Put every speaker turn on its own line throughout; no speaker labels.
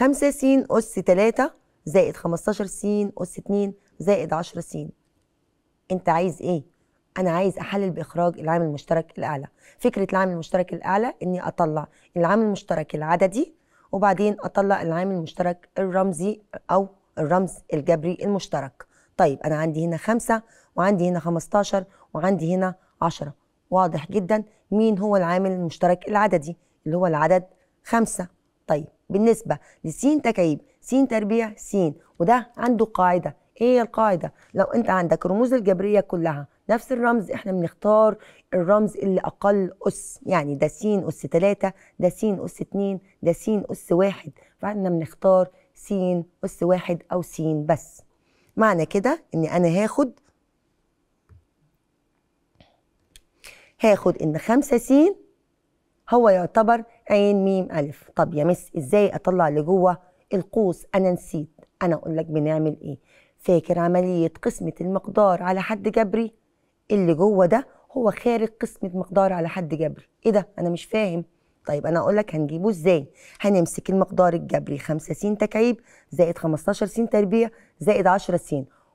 5 س أس 3 زائد 15 س أس 2 زائد 10 س أنت عايز إيه؟ أنا عايز أحلل بإخراج العامل المشترك الأعلى فكرة العامل المشترك الأعلى إني أطلع العامل المشترك العددي وبعدين أطلع العامل المشترك الرمزي أو الرمز الجبري المشترك طيب أنا عندي هنا خمسة وعندي هنا 15 وعندي هنا 10 واضح جدا مين هو العامل المشترك العددي اللي هو العدد خمسة طيب بالنسبه لسين تكعيب سين تربيع سين وده عنده قاعده ايه هي القاعده لو انت عندك رموز الجبريه كلها نفس الرمز احنا بنختار الرمز اللي اقل اس يعني ده س اس 3 ده س اس 2 ده س اس 1 فاحنا بنختار س اس 1 او س بس معنى كده ان انا هاخد هاخد ان 5 س هو يعتبر عين ميم ألف طب يا مس إزاي أطلع لجوه القوس أنا نسيت أنا أقول لك بنعمل إيه فاكر عملية قسمة المقدار على حد جبري اللي جوه ده هو خارج قسمة مقدار على حد جبري إيه ده أنا مش فاهم طيب انا اقول لك هنجيبه ازاي هنمسك المقدار الجبري 5 س تكعيب زائد 15 س تربيع زائد 10 س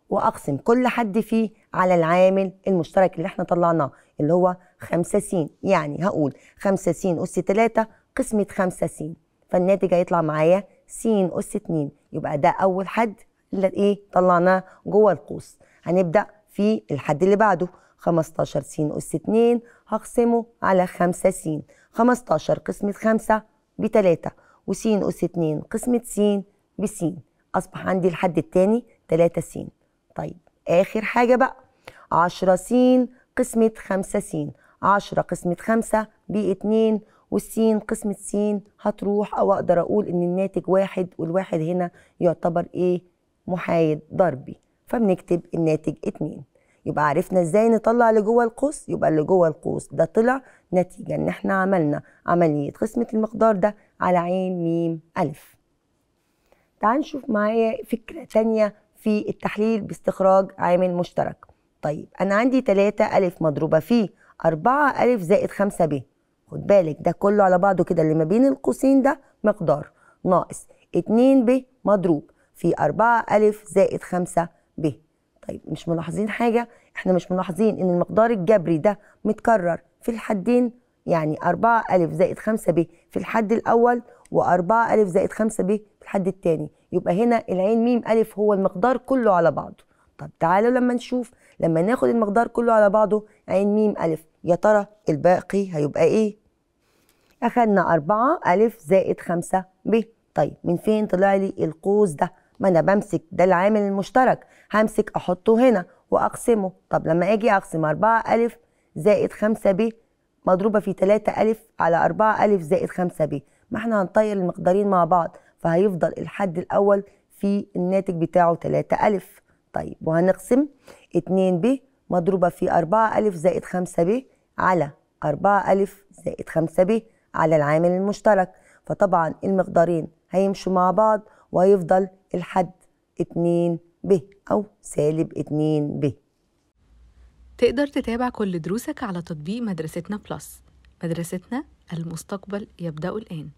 واقسم كل حد فيه على العامل المشترك اللي احنا طلعناه اللي هو 5 س يعني هقول 5 س أس 3 قسمة 5 س فالناتج هيطلع معايا س أس 2 يبقى ده أول حد اللي إيه طلعناه جوه القوس هنبدأ في الحد اللي بعده 15 س أس 2 هقسمه على 5 س 15 قسمة 5 ب 3 و س أس 2 قسمة س ب س أصبح عندي الحد الثاني 3 س طيب آخر حاجة بقى 10 س قسمة خمسة س عشرة قسمة خمسة باتنين والسين قسمة سين هتروح أو أقدر أقول إن الناتج واحد والواحد هنا يعتبر إيه محايد ضربي فبنكتب الناتج اتنين يبقى عرفنا ازاي نطلع اللي جوه القوس يبقى اللي جوه القوس ده طلع نتيجه ان احنا عملنا عمليه قسمه المقدار ده على عين ميم الف تعال نشوف معايا فكره تانية في التحليل باستخراج عامل مشترك طيب أنا عندي 3 ألف مضروبة في 4 ألف زائد 5 ب خد بالك ده كله على بعضه كده اللي ما بين القوسين ده مقدار ناقص 2 ب مضروب في 4 ألف زائد 5 ب طيب مش ملاحظين حاجة احنا مش ملاحظين ان المقدار الجبري ده متكرر في الحدين يعني 4 ألف زائد 5 ب في الحد الأول و4 ألف زائد 5 ب في الحد الثاني يبقى هنا العين ميم ألف هو المقدار كله على بعضه طب تعالوا لما نشوف لما ناخد المقدار كله على بعضه عين ميم ألف يا ترى الباقي هيبقى إيه؟ أخدنا أربعة ألف زائد خمسة ب طيب من فين طلع لي القوس ده؟ ما أنا بمسك ده العامل المشترك همسك أحطه هنا وأقسمه طب لما أجي أقسم أربعة ألف زائد خمسة ب مضروبة في تلاتة ألف على أربعة ألف زائد خمسة ب ما احنا هنطير المقدارين مع بعض فهيفضل الحد الأول في الناتج بتاعه تلاتة ألف طيب وهنقسم 2 ب مضروبة في 4 أ زائد 5 ب على 4 أ زائد 5 ب على العامل المشترك فطبعا المقدارين هيمشوا مع بعض وهيفضل الحد 2 ب أو سالب 2 ب تقدر تتابع كل دروسك على تطبيق مدرستنا بلس مدرستنا المستقبل يبدأ الآن